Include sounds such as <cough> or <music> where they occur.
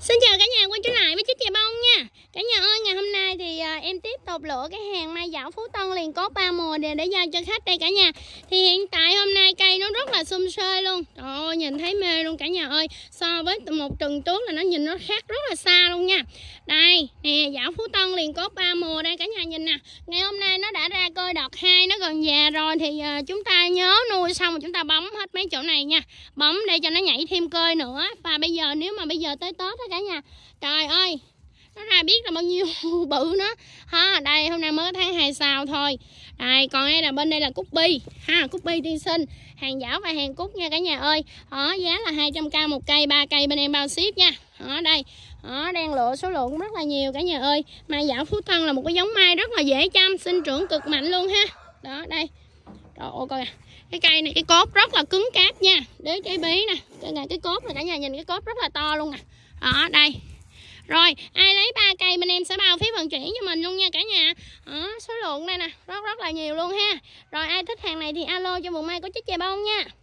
Xin chào cả nhà quay trở lại với chiếc chè bông nha Cả nhà ơi ngày hôm nay thì à, em tiếp tục lựa cái hàng mai dạo Phú Tân liền có 3 mùa để, để giao cho khách đây cả nhà Thì hiện tại hôm nay là xum xê luôn trời ơi nhìn thấy mê luôn cả nhà ơi so với một tuần trước là nó nhìn nó khác rất là xa luôn nha đây nè dạo phú tân liền có ba mùa đây cả nhà nhìn nè ngày hôm nay nó đã ra cơi đọt hai nó gần già rồi thì ờ, chúng ta nhớ nuôi xong chúng ta bấm hết mấy chỗ này nha bấm để cho nó nhảy thêm cơi nữa và bây giờ nếu mà bây giờ tới tết đó cả nhà trời ơi nó ra biết là bao nhiêu <laughs> bự nữa ha đây hôm nay mới tháng 2 sao thôi đây còn đây là bên đây là cúc bi ha cúc bi tiên sinh hàng giảo và hàng cúc nha cả nhà ơi đó giá là 200k một cây ba cây bên em bao ship nha ở đây ở đang lựa số lượng cũng rất là nhiều cả nhà ơi mai dạo phú thân là một cái giống mai rất là dễ chăm sinh trưởng cực mạnh luôn ha đó đây Trời ơi coi à. Cái cây này cái cốt rất là cứng cáp nha. Đế trái bí nè. Cái này cái cốt này cả nhà nhìn cái cốt rất là to luôn nè. Đó đây rồi ai lấy ba cây bên em sẽ bao phí vận chuyển cho mình luôn nha cả nhà đó, ờ, số lượng đây nè rất rất là nhiều luôn ha rồi ai thích hàng này thì alo cho vùng mai có chiếc chè bông nha